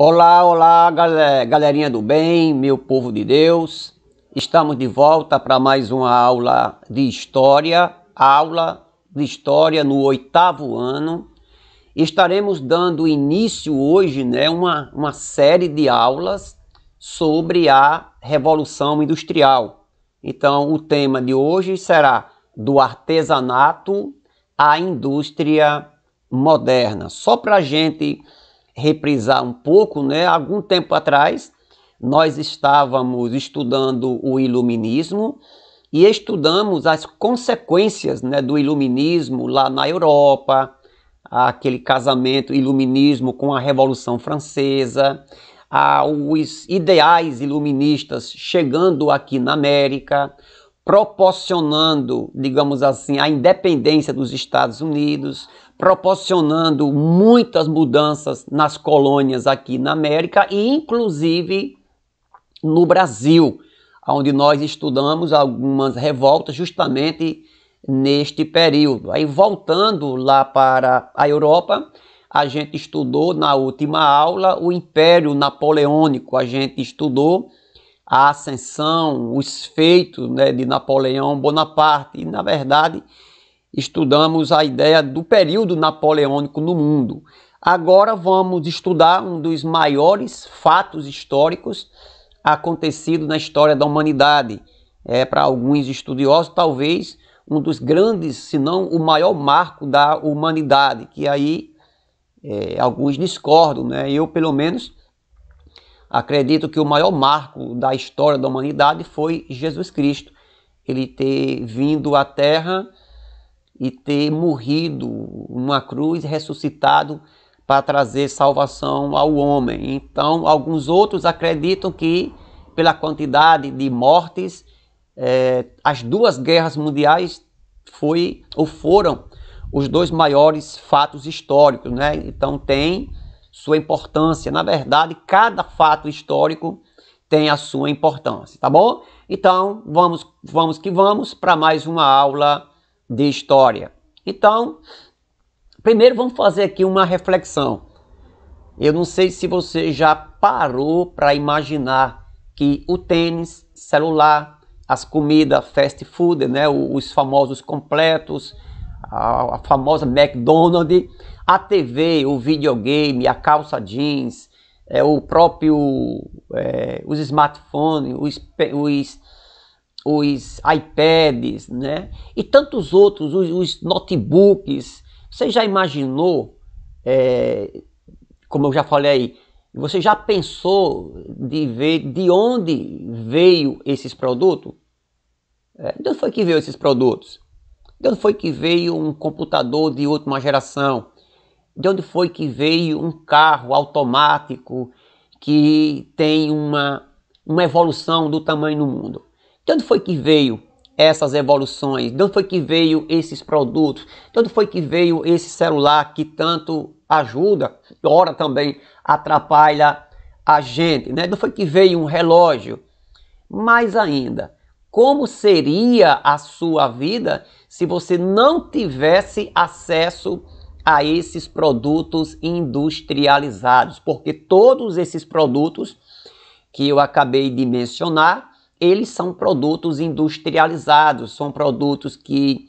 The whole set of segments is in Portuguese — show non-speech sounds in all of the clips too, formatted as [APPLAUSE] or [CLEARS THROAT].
Olá, olá, galerinha do bem, meu povo de Deus. Estamos de volta para mais uma aula de história, aula de história no oitavo ano. Estaremos dando início hoje, né, uma, uma série de aulas sobre a Revolução Industrial. Então, o tema de hoje será do artesanato à indústria moderna. Só para a gente reprisar um pouco, né? Algum tempo atrás nós estávamos estudando o iluminismo e estudamos as consequências, né, do iluminismo lá na Europa, aquele casamento iluminismo com a Revolução Francesa, a, os ideais iluministas chegando aqui na América, proporcionando, digamos assim, a independência dos Estados Unidos, proporcionando muitas mudanças nas colônias aqui na América e inclusive no Brasil, onde nós estudamos algumas revoltas justamente neste período. Aí voltando lá para a Europa, a gente estudou na última aula o Império Napoleônico, a gente estudou a ascensão, os feitos né, de Napoleão Bonaparte, e na verdade estudamos a ideia do período napoleônico no mundo. Agora vamos estudar um dos maiores fatos históricos acontecido na história da humanidade. É para alguns estudiosos talvez um dos grandes, se não o maior marco da humanidade, que aí é, alguns discordam, né? Eu pelo menos acredito que o maior marco da história da humanidade foi Jesus Cristo. Ele ter vindo à Terra e ter morrido numa cruz, ressuscitado para trazer salvação ao homem. Então, alguns outros acreditam que, pela quantidade de mortes, é, as duas guerras mundiais foi ou foram os dois maiores fatos históricos, né? Então tem sua importância. Na verdade, cada fato histórico tem a sua importância, tá bom? Então, vamos, vamos que vamos para mais uma aula de história. Então, primeiro vamos fazer aqui uma reflexão. Eu não sei se você já parou para imaginar que o tênis, celular, as comidas fast food, né, os famosos completos, a, a famosa McDonald's, a TV, o videogame, a calça jeans, é, o próprio, é, os smartphones, os, os os iPads, né? E tantos outros, os, os notebooks. Você já imaginou, é, como eu já falei aí, você já pensou de ver de onde veio esses produtos? É, de onde foi que veio esses produtos? De onde foi que veio um computador de última geração? De onde foi que veio um carro automático que tem uma, uma evolução do tamanho do mundo? De onde foi que veio essas evoluções? De onde foi que veio esses produtos? De onde foi que veio esse celular que tanto ajuda, ora também atrapalha a gente? Né? De onde foi que veio um relógio? Mais ainda, como seria a sua vida se você não tivesse acesso a esses produtos industrializados? Porque todos esses produtos que eu acabei de mencionar, eles são produtos industrializados, são produtos que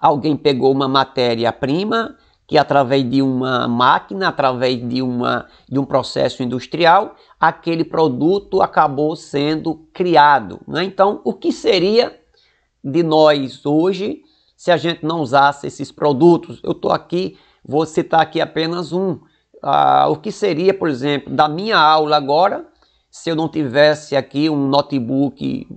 alguém pegou uma matéria-prima que através de uma máquina, através de, uma, de um processo industrial, aquele produto acabou sendo criado. Né? Então, o que seria de nós hoje se a gente não usasse esses produtos? Eu estou aqui, vou citar aqui apenas um. Ah, o que seria, por exemplo, da minha aula agora, se eu não tivesse aqui um notebook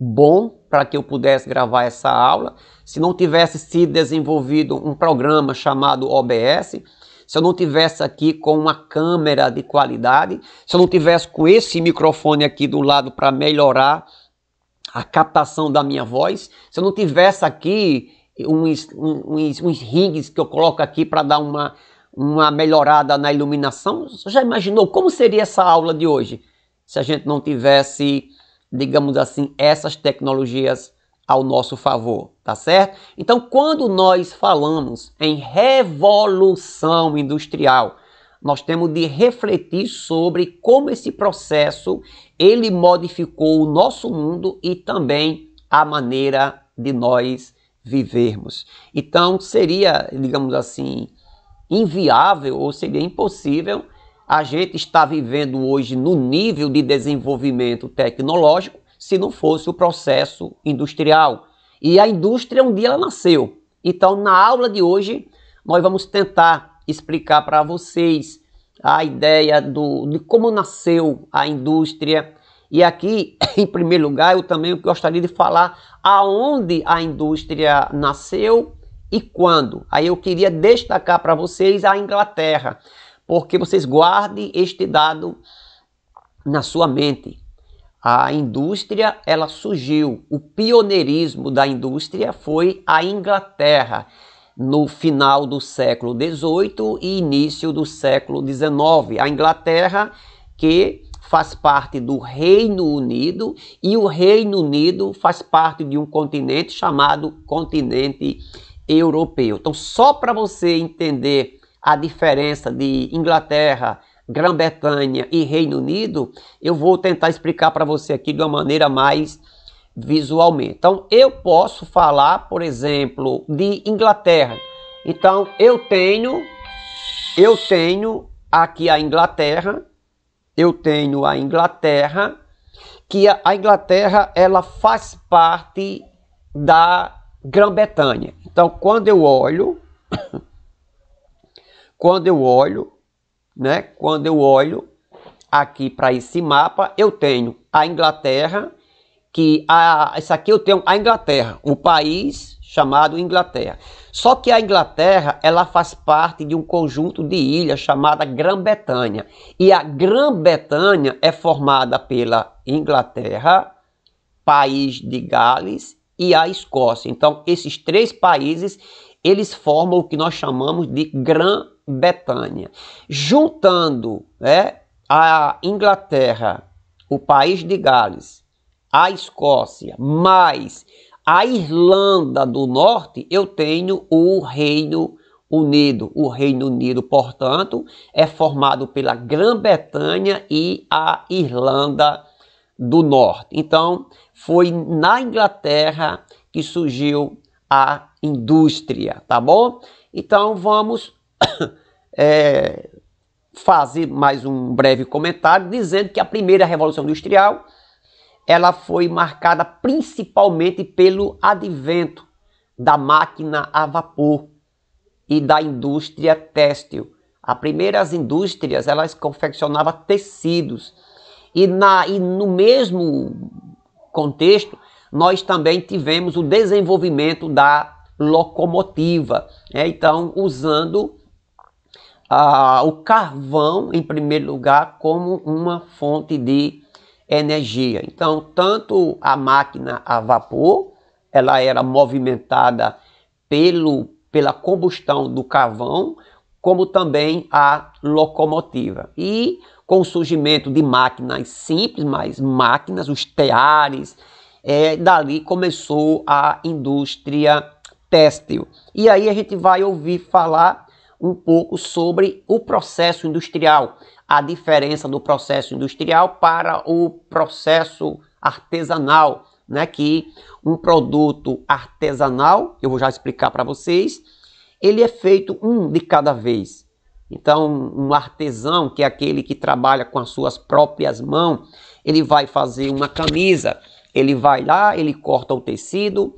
bom para que eu pudesse gravar essa aula, se não tivesse sido desenvolvido um programa chamado OBS, se eu não tivesse aqui com uma câmera de qualidade, se eu não tivesse com esse microfone aqui do lado para melhorar a captação da minha voz, se eu não tivesse aqui uns, uns, uns rings que eu coloco aqui para dar uma, uma melhorada na iluminação, você já imaginou como seria essa aula de hoje? se a gente não tivesse, digamos assim, essas tecnologias ao nosso favor, tá certo? Então, quando nós falamos em revolução industrial, nós temos de refletir sobre como esse processo ele modificou o nosso mundo e também a maneira de nós vivermos. Então, seria, digamos assim, inviável ou seria impossível a gente está vivendo hoje no nível de desenvolvimento tecnológico se não fosse o processo industrial. E a indústria um dia ela nasceu. Então, na aula de hoje, nós vamos tentar explicar para vocês a ideia do, de como nasceu a indústria. E aqui, [COUGHS] em primeiro lugar, eu também gostaria de falar aonde a indústria nasceu e quando. Aí eu queria destacar para vocês a Inglaterra porque vocês guardem este dado na sua mente. A indústria, ela surgiu, o pioneirismo da indústria foi a Inglaterra, no final do século XVIII e início do século XIX. A Inglaterra que faz parte do Reino Unido e o Reino Unido faz parte de um continente chamado continente europeu. Então, só para você entender a diferença de Inglaterra, Grã-Bretanha e Reino Unido, eu vou tentar explicar para você aqui de uma maneira mais visualmente. Então, eu posso falar, por exemplo, de Inglaterra. Então, eu tenho eu tenho aqui a Inglaterra, eu tenho a Inglaterra, que a, a Inglaterra ela faz parte da Grã-Bretanha. Então, quando eu olho quando eu olho, né? Quando eu olho aqui para esse mapa, eu tenho a Inglaterra, que a, isso aqui eu tenho a Inglaterra, o país chamado Inglaterra. Só que a Inglaterra, ela faz parte de um conjunto de ilhas chamada Grã-Bretanha. E a Grã-Bretanha é formada pela Inglaterra, país de Gales e a Escócia. Então, esses três países, eles formam o que nós chamamos de Grã-Bretanha. Betânia. Juntando né, a Inglaterra, o país de Gales, a Escócia, mais a Irlanda do Norte, eu tenho o Reino Unido. O Reino Unido, portanto, é formado pela Grã-Bretanha e a Irlanda do Norte. Então, foi na Inglaterra que surgiu a indústria, tá bom? Então, vamos é, fazer mais um breve comentário dizendo que a primeira revolução industrial ela foi marcada principalmente pelo advento da máquina a vapor e da indústria têxtil. As primeiras indústrias elas confeccionavam tecidos e, na, e no mesmo contexto nós também tivemos o desenvolvimento da locomotiva, né? então usando ah, o carvão, em primeiro lugar, como uma fonte de energia. Então, tanto a máquina a vapor, ela era movimentada pelo, pela combustão do carvão, como também a locomotiva. E com o surgimento de máquinas simples, mas máquinas, os teares, é, dali começou a indústria têxtil. E aí a gente vai ouvir falar um pouco sobre o processo industrial, a diferença do processo industrial para o processo artesanal, né, que um produto artesanal, eu vou já explicar para vocês, ele é feito um de cada vez. Então, um artesão, que é aquele que trabalha com as suas próprias mãos, ele vai fazer uma camisa, ele vai lá, ele corta o tecido,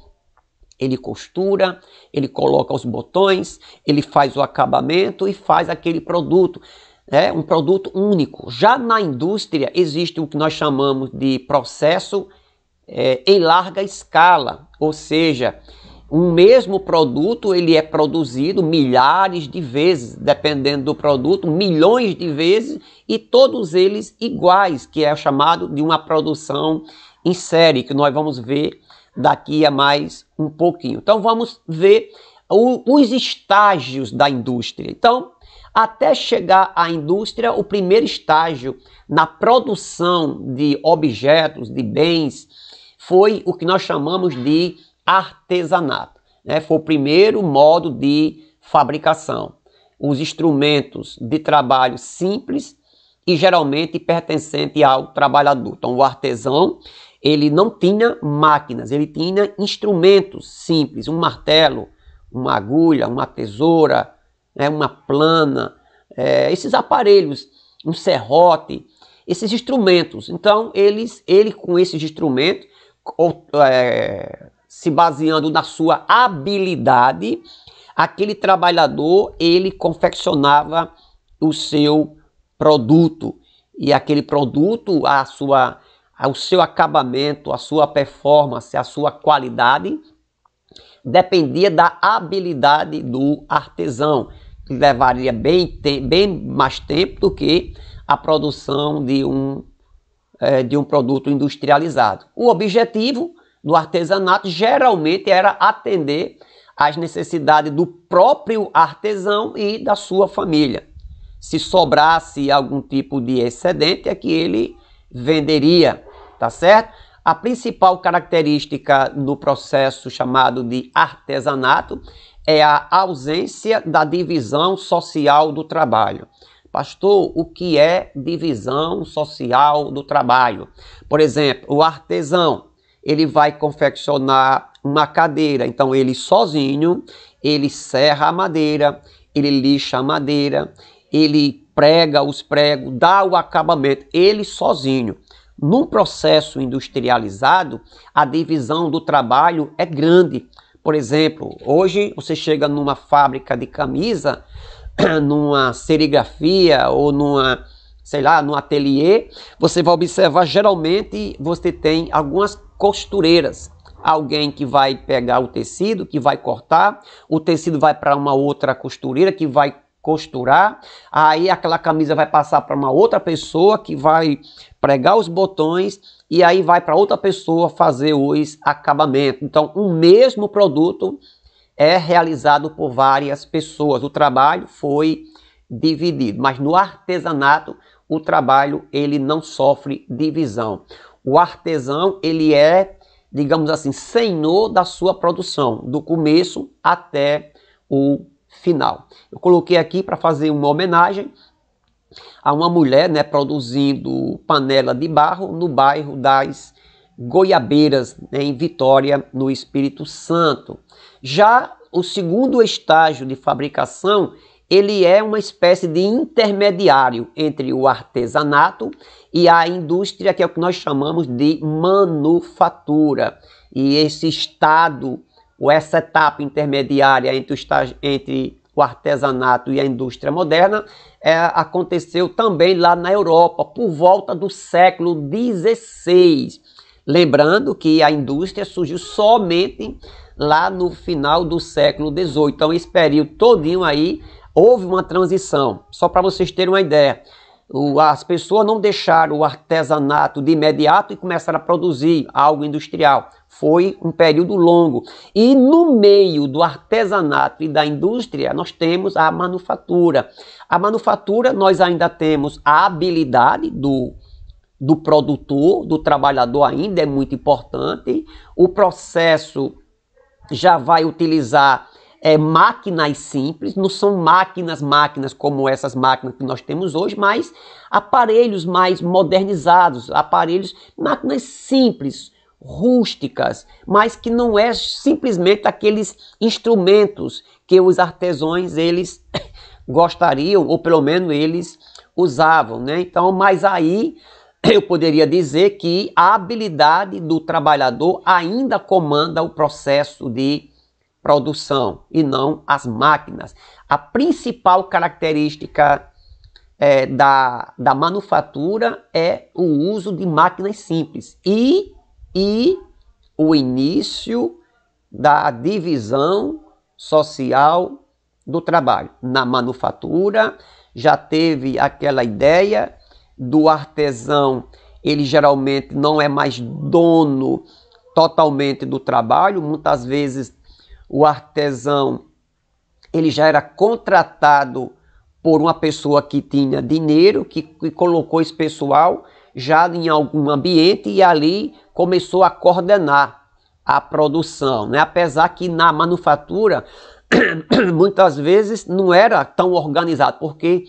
ele costura, ele coloca os botões, ele faz o acabamento e faz aquele produto. É um produto único. Já na indústria existe o que nós chamamos de processo é, em larga escala, ou seja, um mesmo produto ele é produzido milhares de vezes, dependendo do produto, milhões de vezes e todos eles iguais, que é chamado de uma produção em série, que nós vamos ver daqui a mais um pouquinho. Então vamos ver o, os estágios da indústria. Então, até chegar à indústria, o primeiro estágio na produção de objetos, de bens, foi o que nós chamamos de artesanato. Né? Foi o primeiro modo de fabricação. Os instrumentos de trabalho simples e geralmente pertencente ao trabalhador. Então, o artesão ele não tinha máquinas, ele tinha instrumentos simples, um martelo, uma agulha, uma tesoura, né, uma plana, é, esses aparelhos, um serrote, esses instrumentos. Então, eles, ele com esses instrumentos, ou, é, se baseando na sua habilidade, aquele trabalhador, ele confeccionava o seu produto. E aquele produto, a sua o seu acabamento, a sua performance, a sua qualidade, dependia da habilidade do artesão, que levaria bem, bem mais tempo do que a produção de um, é, de um produto industrializado. O objetivo do artesanato geralmente era atender às necessidades do próprio artesão e da sua família. Se sobrasse algum tipo de excedente, é que ele venderia tá certo? A principal característica no processo chamado de artesanato é a ausência da divisão social do trabalho. Pastor, o que é divisão social do trabalho? Por exemplo, o artesão, ele vai confeccionar uma cadeira, então ele sozinho, ele serra a madeira, ele lixa a madeira, ele prega os pregos, dá o acabamento, ele sozinho. Num processo industrializado, a divisão do trabalho é grande. Por exemplo, hoje você chega numa fábrica de camisa, [CLEARS THROAT] numa serigrafia ou numa, sei lá, num ateliê, você vai observar geralmente você tem algumas costureiras. Alguém que vai pegar o tecido, que vai cortar, o tecido vai para uma outra costureira que vai costurar, aí aquela camisa vai passar para uma outra pessoa que vai pregar os botões e aí vai para outra pessoa fazer os acabamentos. Então, o mesmo produto é realizado por várias pessoas. O trabalho foi dividido, mas no artesanato o trabalho ele não sofre divisão. O artesão ele é, digamos assim, senhor da sua produção, do começo até o final. Eu coloquei aqui para fazer uma homenagem a uma mulher né, produzindo panela de barro no bairro das Goiabeiras, né, em Vitória, no Espírito Santo. Já o segundo estágio de fabricação, ele é uma espécie de intermediário entre o artesanato e a indústria, que é o que nós chamamos de manufatura. E esse estado ou essa etapa intermediária entre o, estágio, entre o artesanato e a indústria moderna, é, aconteceu também lá na Europa, por volta do século XVI. Lembrando que a indústria surgiu somente lá no final do século XVIII. Então, esse período todinho aí houve uma transição. Só para vocês terem uma ideia as pessoas não deixaram o artesanato de imediato e começaram a produzir algo industrial. Foi um período longo. E no meio do artesanato e da indústria, nós temos a manufatura. A manufatura, nós ainda temos a habilidade do, do produtor, do trabalhador, ainda é muito importante. O processo já vai utilizar é, máquinas simples, não são máquinas, máquinas como essas máquinas que nós temos hoje, mas aparelhos mais modernizados, aparelhos, máquinas simples, rústicas, mas que não é simplesmente aqueles instrumentos que os artesãos eles [COUGHS] gostariam ou pelo menos eles usavam, né? Então, mas aí eu poderia dizer que a habilidade do trabalhador ainda comanda o processo de produção e não as máquinas. A principal característica é, da, da manufatura é o uso de máquinas simples e, e o início da divisão social do trabalho. Na manufatura já teve aquela ideia do artesão, ele geralmente não é mais dono totalmente do trabalho, muitas vezes o artesão ele já era contratado por uma pessoa que tinha dinheiro, que, que, colocou esse pessoal já em algum ambiente e ali começou a coordenar a produção, né? Apesar que na manufatura [CLEARS THROAT] muitas vezes não era tão organizado, porque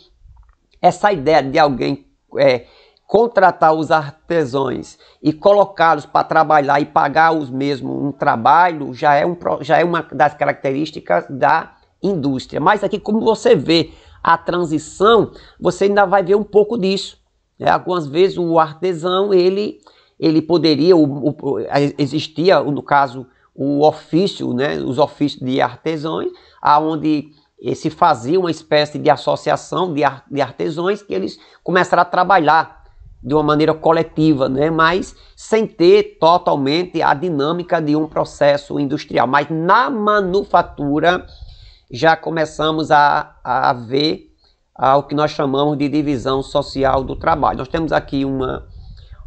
essa ideia de alguém é, contratar os artesãos e colocá-los para trabalhar e pagar os mesmos um trabalho já é, um, já é uma das características da indústria. Mas aqui, como você vê a transição, você ainda vai ver um pouco disso. Né? Algumas vezes o artesão, ele, ele poderia, o, o, existia, no caso, o ofício, né? os ofícios de artesãos, aonde se fazia uma espécie de associação de, de artesãos que eles começaram a trabalhar de uma maneira coletiva, né? mas sem ter totalmente a dinâmica de um processo industrial. Mas na manufatura já começamos a, a ver a, o que nós chamamos de divisão social do trabalho. Nós temos aqui uma,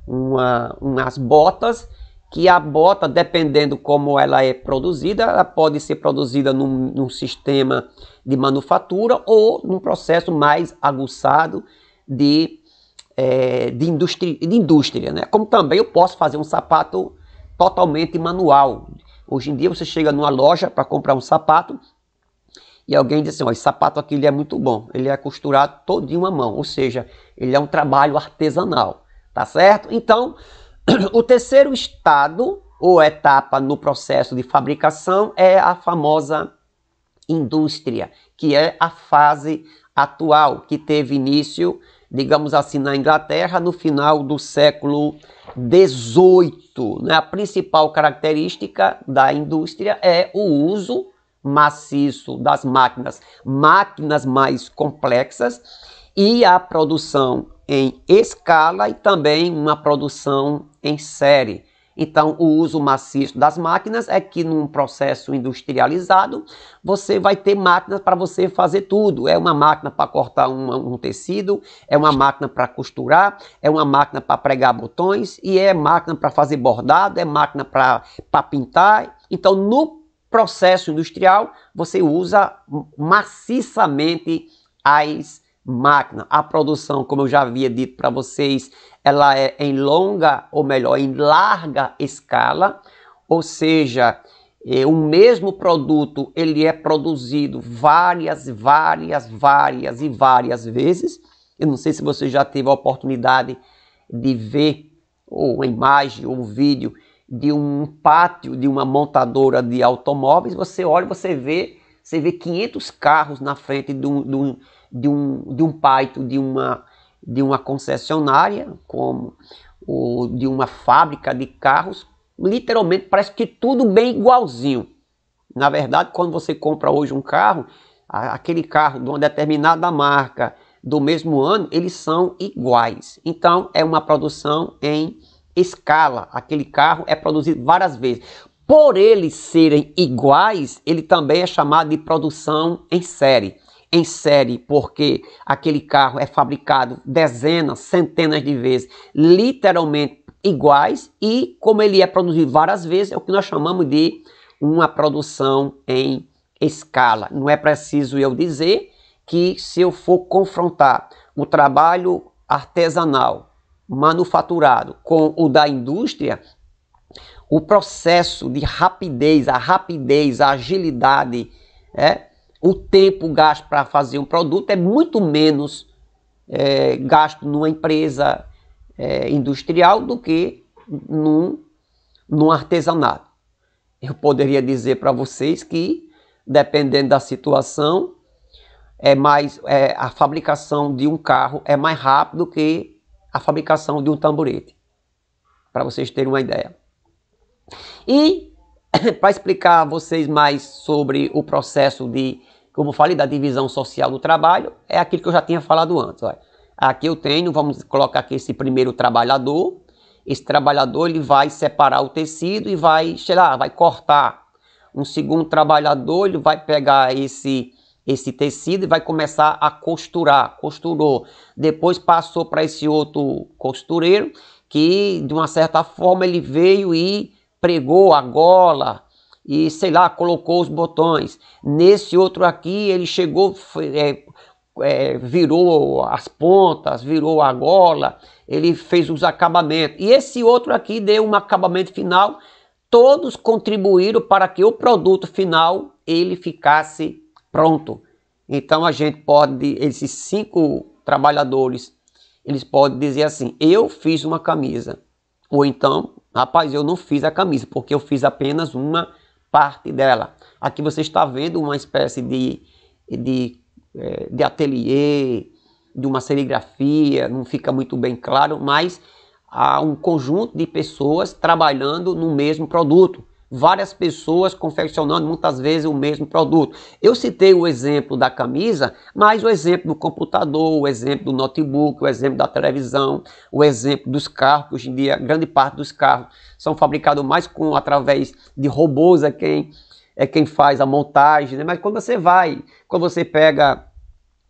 uma, umas botas, que a bota, dependendo como ela é produzida, ela pode ser produzida num, num sistema de manufatura ou num processo mais aguçado de é, de, indústria, de indústria, né? Como também eu posso fazer um sapato totalmente manual. Hoje em dia você chega numa loja para comprar um sapato e alguém diz assim, ó, esse sapato aqui ele é muito bom, ele é costurado todo em uma mão, ou seja, ele é um trabalho artesanal, tá certo? Então, [CLEARS THROAT] o terceiro estado ou etapa no processo de fabricação é a famosa indústria, que é a fase atual, que teve início digamos assim, na Inglaterra, no final do século XVIII. Né? A principal característica da indústria é o uso maciço das máquinas, máquinas mais complexas e a produção em escala e também uma produção em série. Então, o uso maciço das máquinas é que num processo industrializado, você vai ter máquinas para você fazer tudo. É uma máquina para cortar um, um tecido, é uma máquina para costurar, é uma máquina para pregar botões, e é máquina para fazer bordado, é máquina para pintar. Então, no processo industrial, você usa maciçamente as máquina. A produção, como eu já havia dito para vocês, ela é em longa, ou melhor, em larga escala, ou seja, eh, o mesmo produto ele é produzido várias, várias, várias e várias vezes. Eu não sei se você já teve a oportunidade de ver ou uma imagem ou vídeo de um pátio de uma montadora de automóveis. Você olha, você vê, você vê 500 carros na frente de um, de um de um, de um paito de uma, de uma concessionária, como o de uma fábrica de carros, literalmente parece que tudo bem igualzinho. Na verdade, quando você compra hoje um carro, aquele carro de uma determinada marca do mesmo ano, eles são iguais. Então, é uma produção em escala. Aquele carro é produzido várias vezes. Por eles serem iguais, ele também é chamado de produção em série em série, porque aquele carro é fabricado dezenas, centenas de vezes, literalmente iguais, e como ele é produzido várias vezes, é o que nós chamamos de uma produção em escala. Não é preciso eu dizer que se eu for confrontar o trabalho artesanal manufaturado com o da indústria, o processo de rapidez, a rapidez, a agilidade, é, o tempo gasto para fazer um produto é muito menos é, gasto numa empresa é, industrial do que num, num artesanato. Eu poderia dizer para vocês que, dependendo da situação, é mais é, a fabricação de um carro é mais rápido que a fabricação de um tamborete, para vocês terem uma ideia. E [COUGHS] para explicar a vocês mais sobre o processo de como falei, da divisão social do trabalho, é aquilo que eu já tinha falado antes. Olha. Aqui eu tenho, vamos colocar aqui esse primeiro trabalhador. Esse trabalhador ele vai separar o tecido e vai, sei lá, vai cortar. Um segundo trabalhador ele vai pegar esse esse tecido e vai começar a costurar. Costurou. Depois passou para esse outro costureiro que de uma certa forma ele veio e pregou a gola, e sei lá, colocou os botões. Nesse outro aqui, ele chegou, foi, é, é, virou as pontas, virou a gola, ele fez os acabamentos. E esse outro aqui deu um acabamento final. Todos contribuíram para que o produto final ele ficasse pronto. Então a gente pode, esses cinco trabalhadores, eles podem dizer assim: eu fiz uma camisa. Ou então, rapaz, eu não fiz a camisa, porque eu fiz apenas uma camisa parte dela. Aqui você está vendo uma espécie de, de, é, de ateliê, de uma serigrafia, não fica muito bem claro, mas há um conjunto de pessoas trabalhando no mesmo produto várias pessoas confeccionando muitas vezes o mesmo produto. Eu citei o exemplo da camisa, mas o exemplo do computador, o exemplo do notebook, o exemplo da televisão, o exemplo dos carros, hoje em dia grande parte dos carros são fabricados mais com através de robôs é quem é quem faz a montagem, né? Mas quando você vai, quando você pega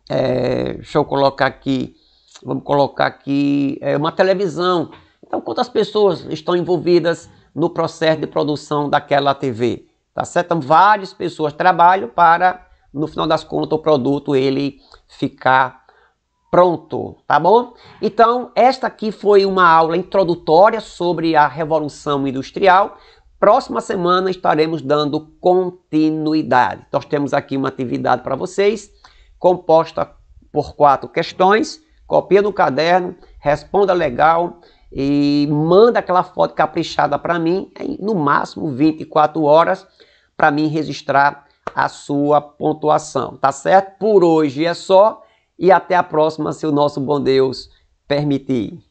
é, deixa eu colocar aqui, vamos colocar aqui é, uma televisão. Então, quantas pessoas estão envolvidas no processo de produção daquela TV, tá certo? Então, várias pessoas trabalham para, no final das contas, o produto ele ficar pronto, tá bom? Então, esta aqui foi uma aula introdutória sobre a Revolução Industrial. Próxima semana estaremos dando continuidade. Nós temos aqui uma atividade para vocês, composta por quatro questões. Copia no caderno, responda legal e manda aquela foto caprichada para mim, em, no máximo 24 horas, para mim registrar a sua pontuação, tá certo? Por hoje é só e até a próxima, se o nosso bom Deus permitir.